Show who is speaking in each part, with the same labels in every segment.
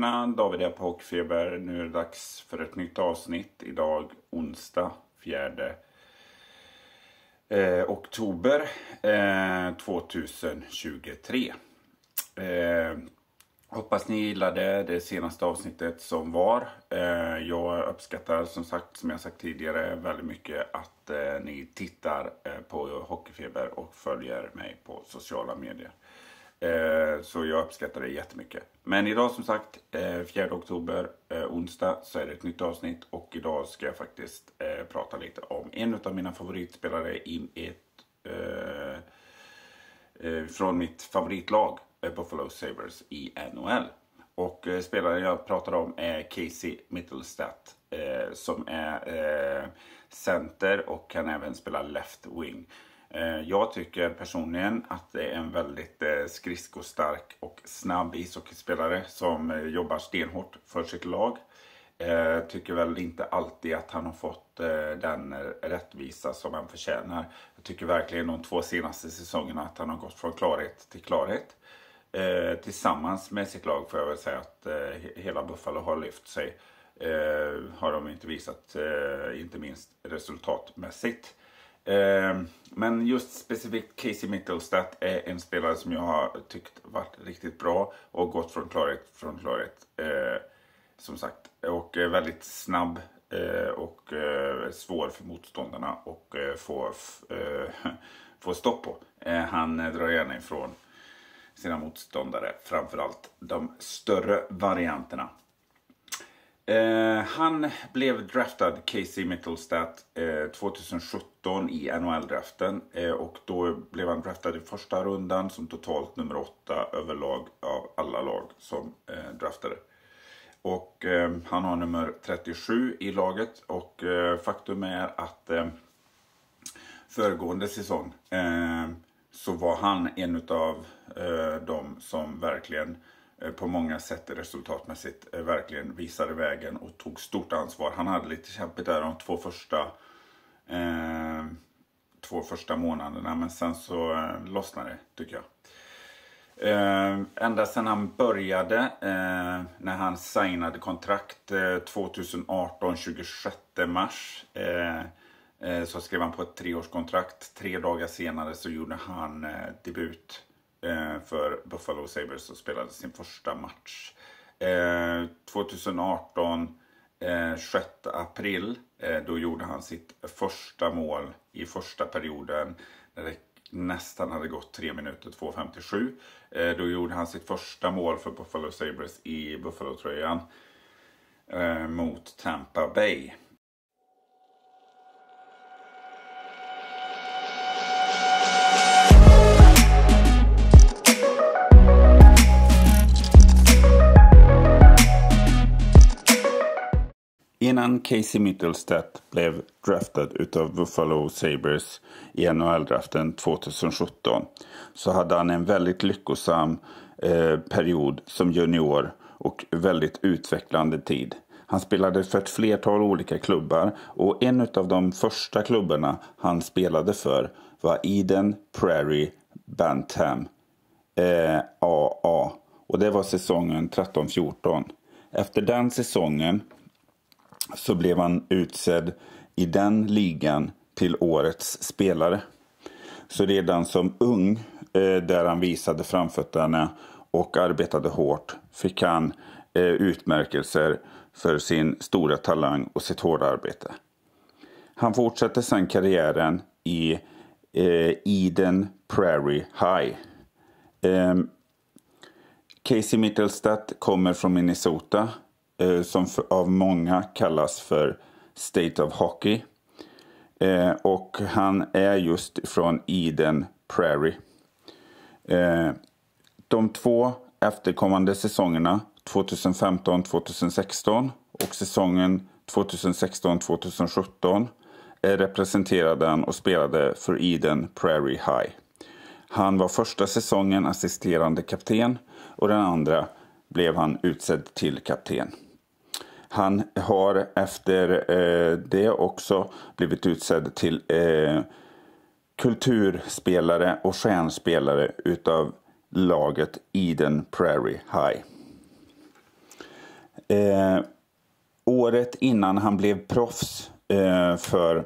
Speaker 1: välkomna! David här på Hockeyfeber. Nu är det dags för ett nytt avsnitt. Idag onsdag 4 eh, oktober eh, 2023. Eh, hoppas ni gillade det senaste avsnittet som var. Eh, jag uppskattar som sagt, som jag sagt tidigare, väldigt mycket att eh, ni tittar eh, på Hockeyfeber och följer mig på sociala medier. Eh, så jag uppskattar det jättemycket. Men idag som sagt, 4 eh, oktober, eh, onsdag, så är det ett nytt avsnitt och idag ska jag faktiskt prata lite om en av mina favoritspelare in ett, från mitt favoritlag Buffalo Sabres i NHL. Och spelaren jag pratar om är Casey Mittelstadt som är center och kan även spela left wing. Eh, jag tycker personligen att det är en väldigt eh, skridskostark och snabb ishockeyspelare som eh, jobbar stenhårt för sitt lag. Tycker väl inte alltid att han har fått den rättvisa som han förtjänar. Jag tycker verkligen de två senaste säsongerna att han har gått från klarhet till klarhet. Tillsammans med sitt lag får jag väl säga att hela Buffalo har lyft sig. Har de inte visat, inte minst resultatmässigt. Ehm, men just specifikt Casey Mickelstadt är en spelare som jag har tyckt varit riktigt bra och gått från klarhet från klarhet. Eh, som sagt, och eh, väldigt snabb eh, och svår för motståndarna och få, få stopp på. Han drar gärna ifrån sina motståndare, framförallt de större varianterna. Eh, han blev draftad, Casey Mittelstadt, eh, 2017 i NHL-draften. Eh, och då blev han draftad i första rundan som totalt nummer åtta överlag av alla lag som eh, draftade. Och eh, han har nummer 37 i laget och eh, faktum är att föregående säsong så var han en av de som verkligen Eh, på många sätt resultatmässigt eh, verkligen visade vägen och tog stort ansvar. Han hade lite kämpigt där de två första, eh, två första månaderna men sen så eh, lossnade det tycker jag. Eh, ända sedan han började, eh, när han signade kontrakt eh, 2018, 26 mars, eh, så skrev han på ett treårskontrakt. Tre dagar senare så gjorde han debut Eh, för Buffalo Sabres och spelade sin första match. 2018, eh, 6 eh, april, då gjorde han sitt första mål i första perioden när det nästan hade gått 3 minuter, 2.57. Då gjorde han sitt första mål för Buffalo Sabres i Buffalo-tröjan mot Tampa Bay. Innan Casey Mittelstadt blev draftad utav Buffalo Sabres i NHL-draften 2017 så hade han en väldigt lyckosam eh, period som junior och väldigt utvecklande tid. Han spelade för ett flertal olika klubbar och en av de första klubbarna han spelade för var Eden Prairie Bantam eh, AA och det var säsongen 13-14. Efter den säsongen så blev han utsedd i den ligan till årets spelare. Så redan som ung, eh, där han visade framfötterna och arbetade hårt, fick han eh, utmärkelser för sin stora talang och sitt hårda arbete. Han fortsatte sedan karriären i eh, Eden Prairie High. Ehm, Casey Mittelstadt kommer från Minnesota Eh, som för, av många kallas för State of Hockey. Eh, och han är just från Eden Prairie. Eh, de två efterkommande säsongerna, 2015-2016 och säsongen 2016-2017 representerade han och spelade för Eden Prairie High. Han var första säsongen assisterande kapten och den andra blev han utsedd till kapten. Han har efter eh, det också blivit utsedd till eh, kulturspelare och stjärnspelare utav laget Eden Prairie High. Eh, året innan han blev proffs eh, för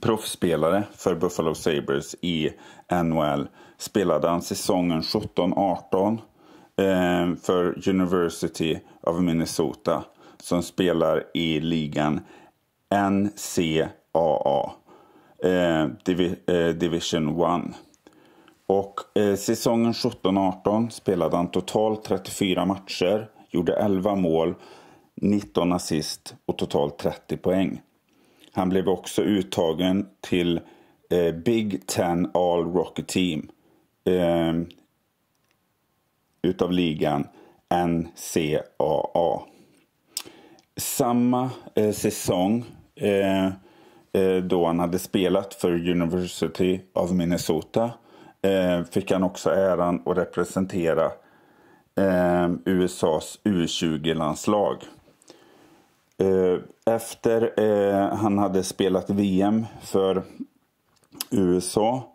Speaker 1: proffsspelare för Buffalo Sabres i NHL spelade han säsongen 17-18 eh, för University of Minnesota som spelar i ligan NCAA. Eh, Divi eh, Division 1. Och eh, säsongen 17-18 spelade han totalt 34 matcher, gjorde 11 mål, 19 assist och totalt 30 poäng. Han blev också uttagen till eh, Big Ten All Rocket Team eh, utav ligan NCAA samma eh, säsong eh, eh, då han hade spelat för University of Minnesota eh, fick han också äran att representera USAs U20-landslag. efter han hade spelat VM för USA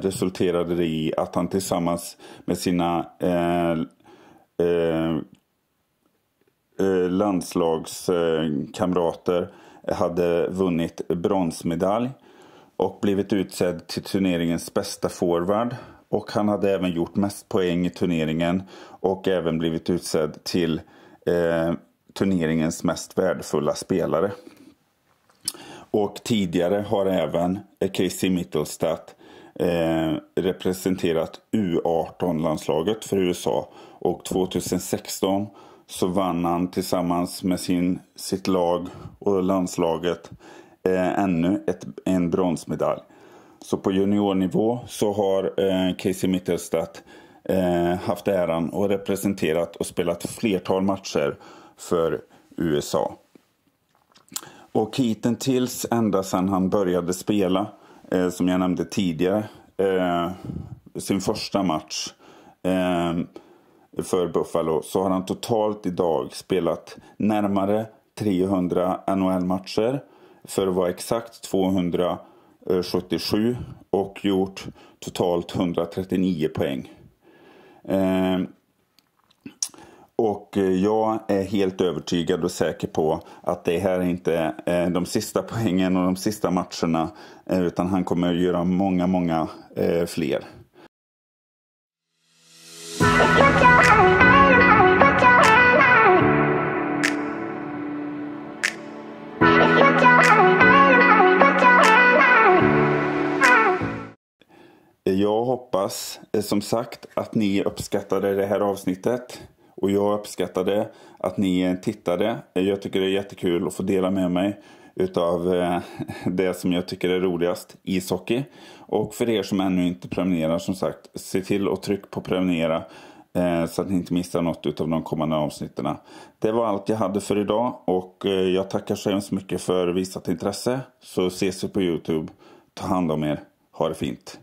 Speaker 1: resulterade det i att han tillsammans med sina eh, landslagskamrater eh, hade vunnit bronsmedalj och blivit utsedd till turneringens bästa forward. Och han hade även gjort mest poäng i turneringen och även blivit utsedd till eh, turneringens mest värdefulla spelare. Och tidigare har även Chrissy Mittelstadt eh, representerat U18-landslaget för USA och 2016 så vann han tillsammans med sin, sitt lag och landslaget eh, ännu ett, en bronsmedalj. Så på juniornivå så har eh, Casey Mittelstadt eh, haft äran och representerat och spelat flertal matcher för USA. Och hittills ända sedan han började spela, eh, som jag nämnde tidigare, eh, sin första match eh, för Buffalo så har han totalt idag spelat närmare 300 NHL-matcher för att vara exakt 277 och gjort totalt 139 poäng. Eh, och jag är helt övertygad och säker på att det här inte är eh, de sista poängen och de sista matcherna eh, utan han kommer att göra många, många eh, fler. Jag hoppas eh, som sagt att ni uppskattade det här avsnittet. Och jag uppskattade att ni tittade. Jag tycker det är jättekul att få dela med mig utav eh, det som jag tycker är roligast, ishockey. Och för er som ännu inte prenumererar, som sagt, se till att trycka på prenumerera eh, så att ni inte missar något utav de kommande avsnitten. Det var allt jag hade för idag och jag tackar så hemskt mycket för visat intresse. Så ses vi på Youtube. Ta hand om er. Ha det fint.